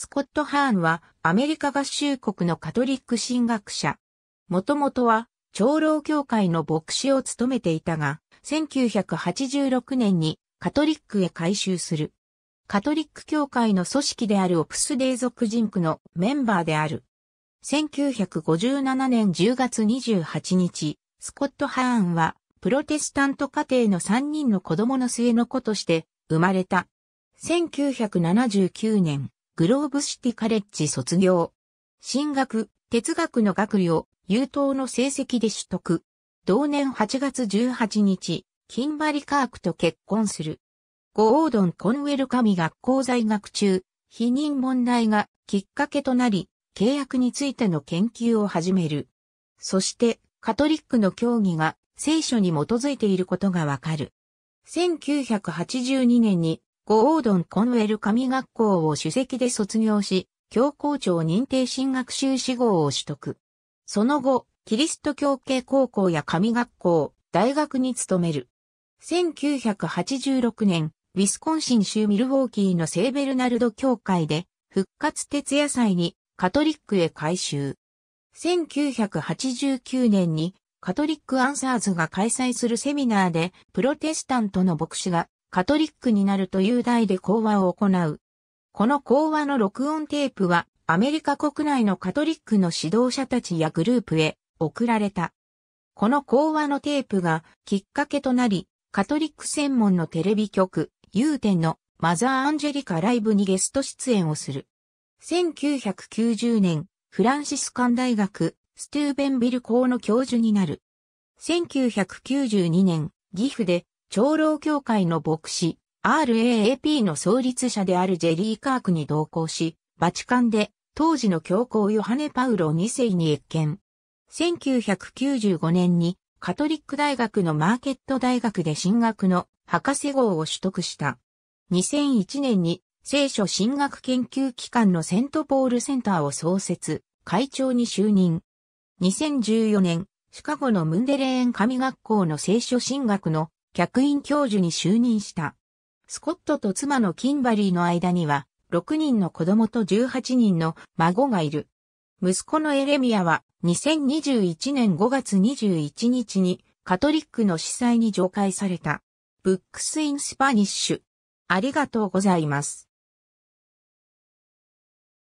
スコット・ハーンはアメリカ合衆国のカトリック神学者。もともとは長老教会の牧師を務めていたが、1986年にカトリックへ改修する。カトリック教会の組織であるオプスデイ族人区のメンバーである。1957年10月28日、スコット・ハーンはプロテスタント家庭の3人の子供の末の子として生まれた。1979年、グローブシティカレッジ卒業。進学、哲学の学位を優等の成績で取得。同年8月18日、キンバリカークと結婚する。ゴードン・コンウェル神学校在学中、否認問題がきっかけとなり、契約についての研究を始める。そして、カトリックの教義が聖書に基づいていることがわかる。1982年にゴオードン・コンウェル神学校を主席で卒業し、教皇庁認定新学習志号を取得。その後、キリスト教系高校や神学校、大学に勤める。1986年、ウィスコンシン州ミルウォーキーの聖ベルナルド教会で、復活徹夜祭にカトリックへ改修。1989年にカトリックアンサーズが開催するセミナーでプロテスタントの牧師がカトリックになるという題で講話を行う。この講話の録音テープは、アメリカ国内のカトリックの指導者たちやグループへ送られた。この講話のテープがきっかけとなり、カトリック専門のテレビ局、ユーテンのマザー・アンジェリカライブにゲスト出演をする。1990年、フランシスカン大学、ストゥーベンビル校の教授になる。1992年、岐阜で長老協会の牧師、RAAP の創立者であるジェリー・カークに同行し、バチカンで当時の教皇ヨハネ・パウロ2世に謁見。1995年にカトリック大学のマーケット大学で進学の博士号を取得した。2001年に聖書進学研究機関のセントポールセンターを創設、会長に就任。2014年、シカゴのムンデレーン神学校の聖書進学の客員教授に就任した。スコットと妻のキンバリーの間には、6人の子供と18人の孫がいる。息子のエレミアは、2021年5月21日に、カトリックの司祭に上会された。ブックスインスパニッシュ。ありがとうございます。